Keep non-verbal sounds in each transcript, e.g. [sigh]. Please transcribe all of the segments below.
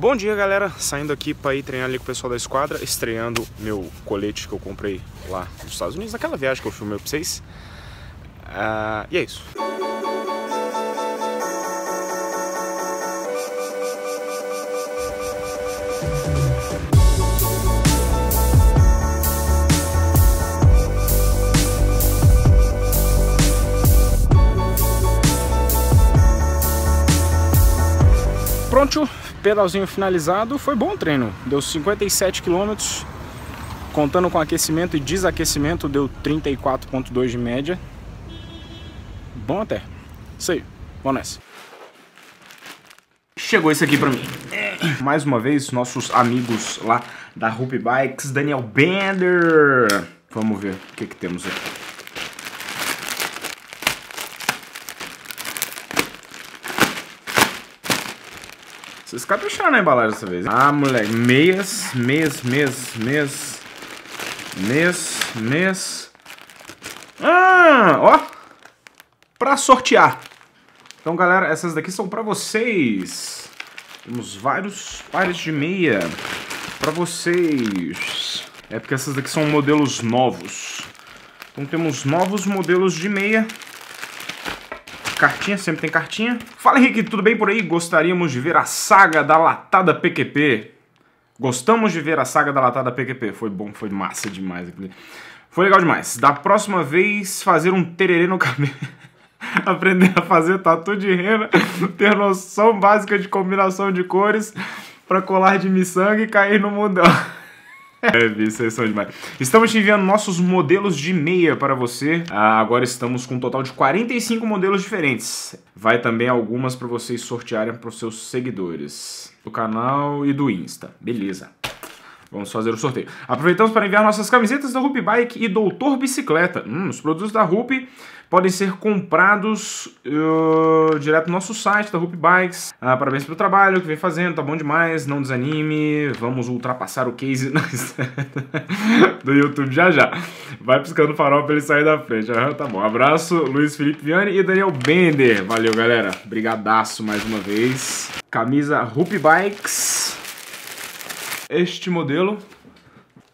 Bom dia, galera. Saindo aqui para ir treinar ali com o pessoal da esquadra, estreando meu colete que eu comprei lá nos Estados Unidos, naquela viagem que eu filmei para vocês. Uh, e é isso. Pronto, pedalzinho finalizado, foi bom o treino. Deu 57 km, contando com aquecimento e desaquecimento, deu 34.2 de média. Bom até. Isso aí, vamos nessa. Chegou isso aqui pra mim. Mais uma vez, nossos amigos lá da Ruby Bikes, Daniel Bender. Vamos ver o que, que temos aqui. Esses capricharam na embalagem dessa vez. Ah, moleque. Meias, meias, meias, meias. Meias, meias. Ah, ó. Pra sortear. Então, galera, essas daqui são pra vocês. Temos vários pares de meia pra vocês. É porque essas daqui são modelos novos. Então temos novos modelos de meia cartinha, sempre tem cartinha. Fala Henrique, tudo bem por aí? Gostaríamos de ver a saga da latada PQP. Gostamos de ver a saga da latada PQP. Foi bom, foi massa demais Foi legal demais. Da próxima vez, fazer um tererê no cabelo. [laughs] Aprender a fazer tatu de rena, [laughs] ter noção básica de combinação de cores para colar de miçanga e cair no mundão. [laughs] É, vocês são demais. Estamos te enviando nossos modelos de meia para você. Ah, agora estamos com um total de 45 modelos diferentes. Vai também algumas para vocês sortearem para os seus seguidores do canal e do Insta. Beleza. Vamos fazer o sorteio. Aproveitamos para enviar nossas camisetas da Rupi Bike e Doutor Bicicleta. Hum, os produtos da Rupi podem ser comprados uh, direto no nosso site da Rupi Bikes. Ah, parabéns pelo trabalho que vem fazendo, tá bom demais, não desanime. Vamos ultrapassar o case [laughs] do YouTube já já. Vai piscando o farol para ele sair da frente. tá bom. Abraço, Luiz Felipe Viane e Daniel Bender. Valeu, galera. Brigadaço mais uma vez. Camisa Rupi Bikes este modelo,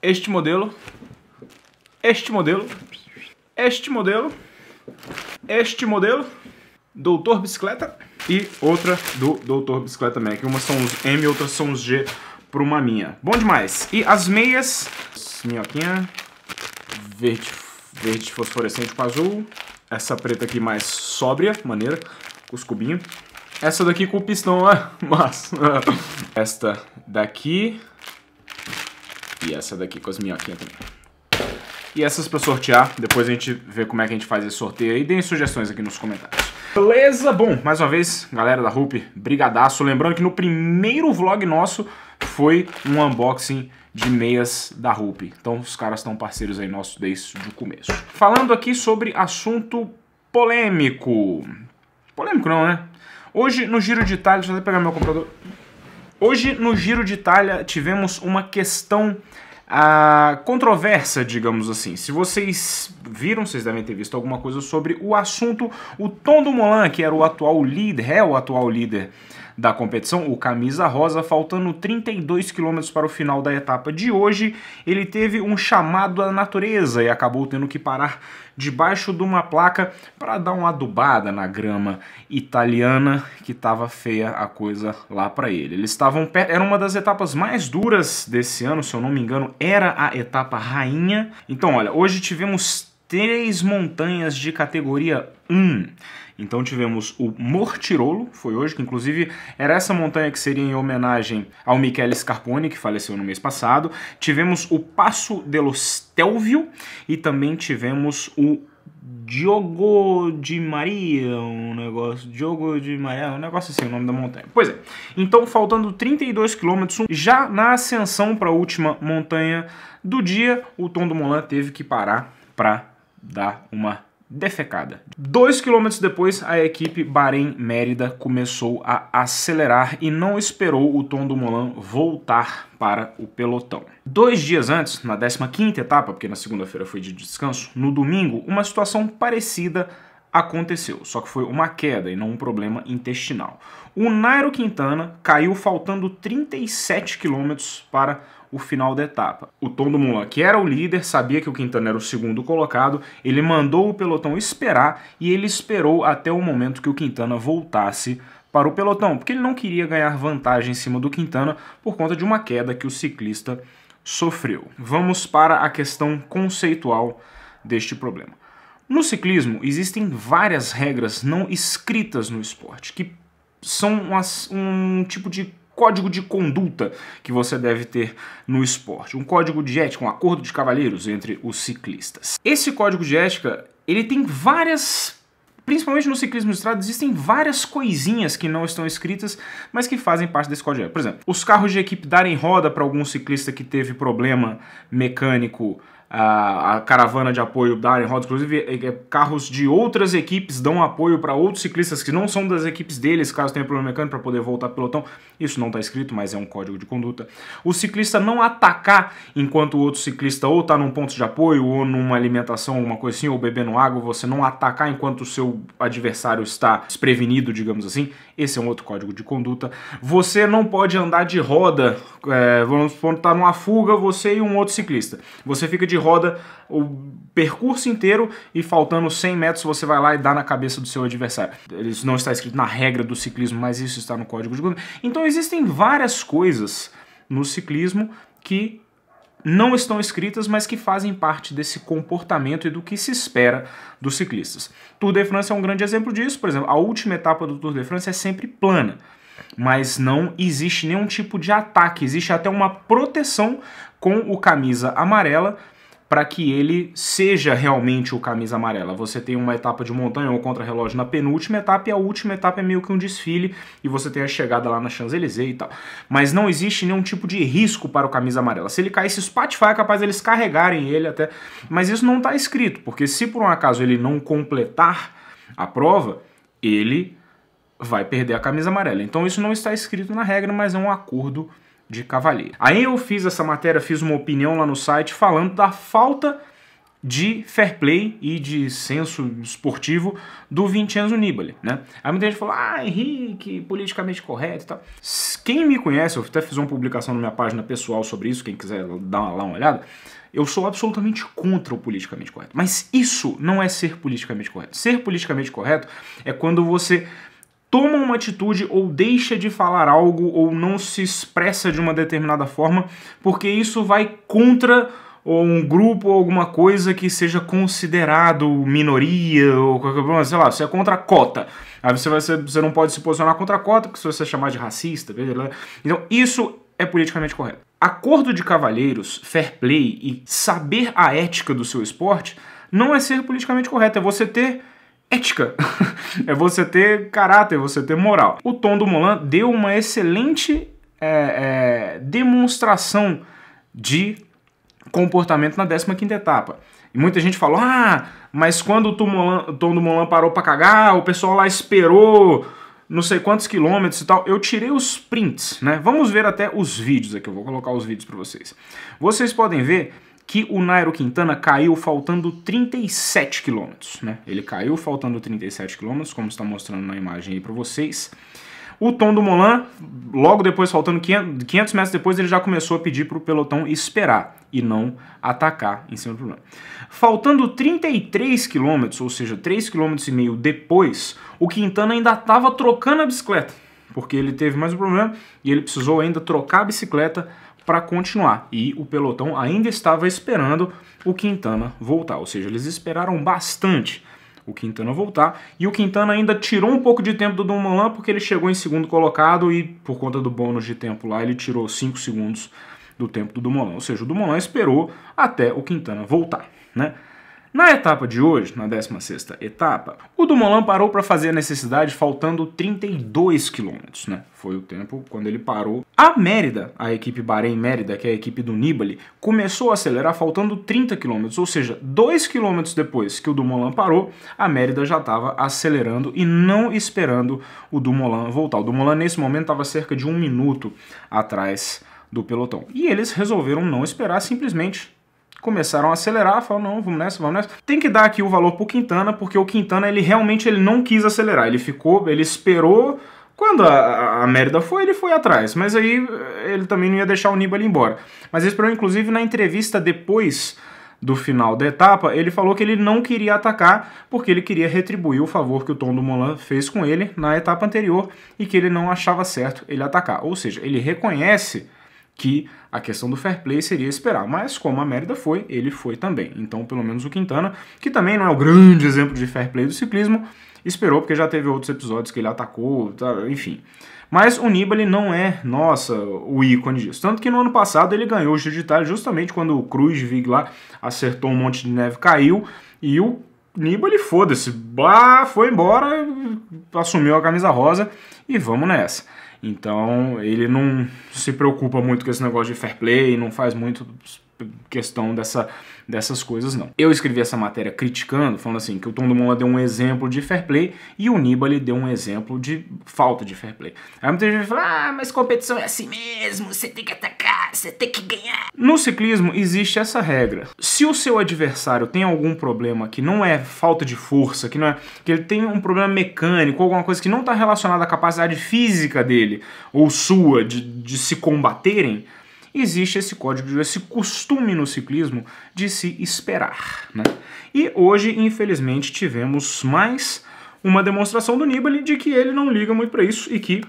este modelo, este modelo, este modelo, este modelo, Doutor Bicicleta e outra do Doutor Bicicleta Mac. Uma são os M e outras são os G para uma minha. Bom demais. E as meias, minhoquinha, verde, verde fosforescente com azul. Essa preta aqui mais sóbria, maneira, com os cubinhos. Essa daqui com o pistão, é? [laughs] Mas. Esta daqui. E essa daqui com as minhoquinhas também. E essas pra sortear, depois a gente vê como é que a gente faz esse sorteio aí. Deem sugestões aqui nos comentários. Beleza? Bom, mais uma vez, galera da Rupi, brigadaço. Lembrando que no primeiro vlog nosso foi um unboxing de meias da Rupi. Então os caras estão parceiros aí nossos desde o começo. Falando aqui sobre assunto polêmico. Polêmico não, né? Hoje, no Giro de Itália, deixa eu até pegar meu computador... Hoje, no Giro de Itália, tivemos uma questão a ah, controversa, digamos assim. Se vocês viram, vocês devem ter visto alguma coisa sobre o assunto. O Tom Dumoulin, que era o atual líder, é o atual líder da competição, o Camisa Rosa, faltando 32 quilômetros para o final da etapa de hoje, ele teve um chamado à natureza e acabou tendo que parar debaixo de uma placa para dar uma adubada na grama italiana, que estava feia a coisa lá para ele. Eles estavam perto, era uma das etapas mais duras desse ano, se eu não me engano, era a etapa rainha. Então, olha, hoje tivemos três montanhas de categoria 1. Então tivemos o Mortirolo, foi hoje, que inclusive era essa montanha que seria em homenagem ao Michele Scarponi, que faleceu no mês passado. Tivemos o Passo dello Stelvio e também tivemos o Diogo de Maria, um negócio. Diogo de Maria, um negócio assim, o nome da montanha. Pois é. Então, faltando 32 quilômetros, já na ascensão para a última montanha do dia, o Tom do Molan teve que parar para dar uma defecada. Dois quilômetros depois, a equipe Bahrein Mérida começou a acelerar e não esperou o Tom Dumoulin voltar para o pelotão. Dois dias antes, na 15ª etapa, porque na segunda-feira foi de descanso, no domingo, uma situação parecida aconteceu, só que foi uma queda e não um problema intestinal. O Nairo Quintana caiu faltando 37 quilômetros para o final da etapa. O Tom Dumoulin, que era o líder, sabia que o Quintana era o segundo colocado, ele mandou o pelotão esperar e ele esperou até o momento que o Quintana voltasse para o pelotão, porque ele não queria ganhar vantagem em cima do Quintana por conta de uma queda que o ciclista sofreu. Vamos para a questão conceitual deste problema. No ciclismo existem várias regras não escritas no esporte que são um, um tipo de código de conduta que você deve ter no esporte, um código de ética, um acordo de cavalheiros entre os ciclistas. Esse código de ética, ele tem várias principalmente no ciclismo de estrada, existem várias coisinhas que não estão escritas, mas que fazem parte desse código. Por exemplo, os carros de equipe darem roda para algum ciclista que teve problema mecânico a caravana de apoio da Iron Rod, inclusive é, é, carros de outras equipes dão apoio para outros ciclistas que não são das equipes deles, caso tenha problema mecânico para poder voltar pelo pelotão. Isso não está escrito, mas é um código de conduta. O ciclista não atacar enquanto o outro ciclista ou está num ponto de apoio ou numa alimentação, alguma coisa assim, ou bebendo água, você não atacar enquanto o seu adversário está desprevenido, digamos assim. Esse é um outro código de conduta. Você não pode andar de roda, é, vamos supor, tá numa fuga você e um outro ciclista. Você fica de de roda o percurso inteiro e faltando 100 metros você vai lá e dá na cabeça do seu adversário. Isso não está escrito na regra do ciclismo, mas isso está no código de conduta. Então existem várias coisas no ciclismo que não estão escritas, mas que fazem parte desse comportamento e do que se espera dos ciclistas. Tour de France é um grande exemplo disso, por exemplo, a última etapa do Tour de France é sempre plana, mas não existe nenhum tipo de ataque, existe até uma proteção com o camisa amarela para que ele seja realmente o camisa amarela. Você tem uma etapa de montanha ou contra-relógio na penúltima etapa e a última etapa é meio que um desfile e você tem a chegada lá na Champs-Élysées e tal. Mas não existe nenhum tipo de risco para o camisa amarela. Se ele cair, esse Spotify, é capaz deles de carregarem ele até. Mas isso não está escrito, porque se por um acaso ele não completar a prova, ele vai perder a camisa amarela. Então isso não está escrito na regra, mas é um acordo de Cavaleiro. Aí eu fiz essa matéria, fiz uma opinião lá no site falando da falta de fair play e de senso esportivo do Vincenzo Nibali, né? Aí muita gente falou, ah, Henrique, politicamente correto e tal. Quem me conhece, eu até fiz uma publicação na minha página pessoal sobre isso, quem quiser dar lá uma olhada, eu sou absolutamente contra o politicamente correto. Mas isso não é ser politicamente correto. Ser politicamente correto é quando você toma uma atitude ou deixa de falar algo ou não se expressa de uma determinada forma, porque isso vai contra um grupo ou alguma coisa que seja considerado minoria ou qualquer coisa, sei lá, você é contra a cota. Aí você, vai ser, você não pode se posicionar contra a cota, porque se você chamar de racista, blá, blá. então isso é politicamente correto. Acordo de cavalheiros, fair play e saber a ética do seu esporte não é ser politicamente correto, é você ter ética, [laughs] é você ter caráter, você ter moral. O Tom do Molan deu uma excelente é, é, demonstração de comportamento na 15ª etapa. E muita gente falou, ah, mas quando o Tom, Molan, o Tom do Molan parou para cagar, o pessoal lá esperou não sei quantos quilômetros e tal. Eu tirei os prints, né? Vamos ver até os vídeos aqui, eu vou colocar os vídeos para vocês. Vocês podem ver que o Nairo Quintana caiu faltando 37 quilômetros, né? Ele caiu faltando 37 quilômetros, como está mostrando na imagem aí para vocês. O Tom do Molan, logo depois, faltando 500 metros depois, ele já começou a pedir para o pelotão esperar e não atacar em cima do problema. Faltando 33 quilômetros, ou seja, 3 km e meio depois, o Quintana ainda estava trocando a bicicleta, porque ele teve mais um problema e ele precisou ainda trocar a bicicleta para continuar. E o pelotão ainda estava esperando o Quintana voltar, ou seja, eles esperaram bastante o Quintana voltar. E o Quintana ainda tirou um pouco de tempo do Dumoulin porque ele chegou em segundo colocado e por conta do bônus de tempo lá ele tirou 5 segundos do tempo do Dumoulin. Ou seja, o Dumoulin esperou até o Quintana voltar, né? Na etapa de hoje, na 16ª etapa, o Dumoulin parou para fazer a necessidade faltando 32 quilômetros, né? Foi o tempo quando ele parou. A Mérida, a equipe Bahrein Mérida, que é a equipe do Nibali, começou a acelerar faltando 30 quilômetros, ou seja, 2 quilômetros depois que o Dumoulin parou, a Mérida já estava acelerando e não esperando o Dumoulin voltar. O Dumoulin nesse momento estava cerca de um minuto atrás do pelotão. E eles resolveram não esperar, simplesmente começaram a acelerar, falaram, não, vamos nessa, vamos nessa. Tem que dar aqui o valor pro Quintana, porque o Quintana, ele realmente ele não quis acelerar, ele ficou, ele esperou... Quando a, a foi, ele foi atrás, mas aí eh, ele também não ia deixar o Nibali embora. Mas ele esperou, inclusive, na entrevista depois do final da etapa, ele falou que ele não queria atacar porque ele queria retribuir o favor que o Tom Dumoulin fez com ele na etapa anterior e que ele não achava certo ele atacar. Ou seja, ele reconhece que a questão do fair play seria esperar. Mas como a Mérida foi, ele foi também. Então, pelo menos o Quintana, que também não é o grande exemplo de fair play do ciclismo, esperou, porque já teve outros episódios que ele atacou, tá, enfim. Mas o Nibali não é, nossa, o ícone disso. Tanto que no ano passado ele ganhou o Giro de Itália justamente quando o Cruzvig lá acertou um monte de neve, caiu, e o Nibali, foda-se, foi embora, assumiu a camisa rosa e vamos nessa. Então ele não se preocupa muito com esse negócio de fair play, não faz muito questão dessa, dessas coisas, não. Eu escrevi essa matéria criticando, falando assim, que o Tom Dumoulin deu um exemplo de fair play e o Nibali deu um exemplo de falta de fair play. Aí muita gente fala, ah, mas competição é assim mesmo, você tem que atacar, você tem que ganhar. No ciclismo existe essa regra. Se o seu adversário tem algum problema que não é falta de força, que não é que ele tem um problema mecânico, alguma coisa que não está relacionada à capacidade física dele ou sua de, de se combaterem, existe esse código, esse costume no ciclismo de se esperar. Né? E hoje, infelizmente, tivemos mais uma demonstração do Nibali de que ele não liga muito para isso e que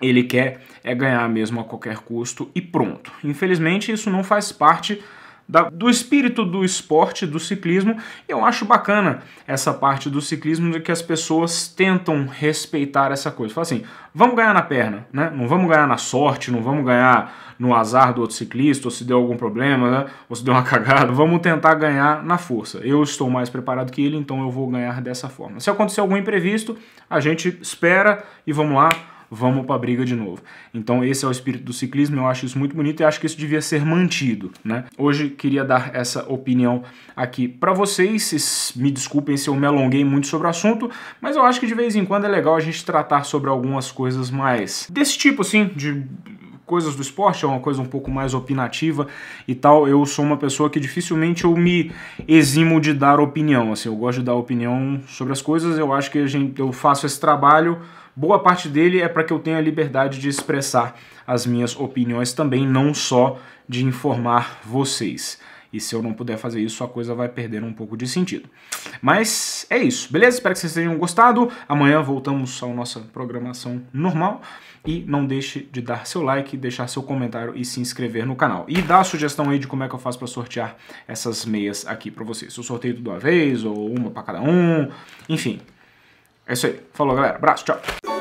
ele quer é ganhar mesmo a qualquer custo e pronto. Infelizmente, isso não faz parte da, do espírito do esporte, do ciclismo. Eu acho bacana essa parte do ciclismo de que as pessoas tentam respeitar essa coisa. Fala assim, vamos ganhar na perna, né? Não vamos ganhar na sorte, não vamos ganhar no azar do outro ciclista, ou se deu algum problema, né? ou se deu uma [laughs] cagada. Vamos tentar ganhar na força. Eu estou mais preparado que ele, então eu vou ganhar dessa forma. Se acontecer algum imprevisto, a gente espera e vamos lá vamos para a briga de novo. Então esse é o espírito do ciclismo, eu acho isso muito bonito e acho que isso devia ser mantido, né? Hoje queria dar essa opinião aqui para vocês, me desculpem se eu me alonguei muito sobre o assunto, mas eu acho que de vez em quando é legal a gente tratar sobre algumas coisas mais desse tipo assim, de coisas do esporte, é uma coisa um pouco mais opinativa e tal. Eu sou uma pessoa que dificilmente eu me eximo de dar opinião, assim, eu gosto de dar opinião sobre as coisas. Eu acho que a gente, eu faço esse trabalho, boa parte dele é para que eu tenha liberdade de expressar as minhas opiniões também, não só de informar vocês. E se eu não puder fazer isso, a coisa vai perdendo um pouco de sentido. Mas é isso, beleza? Espero que vocês tenham gostado. Amanhã voltamos à nossa programação normal. E não deixe de dar seu like, deixar seu comentário e se inscrever no canal. E dá a sugestão aí de como é que eu faço para sortear essas meias aqui para vocês. Se eu sorteio tudo uma vez ou uma para cada um. Enfim, é isso aí. Falou, galera. Abraço, tchau.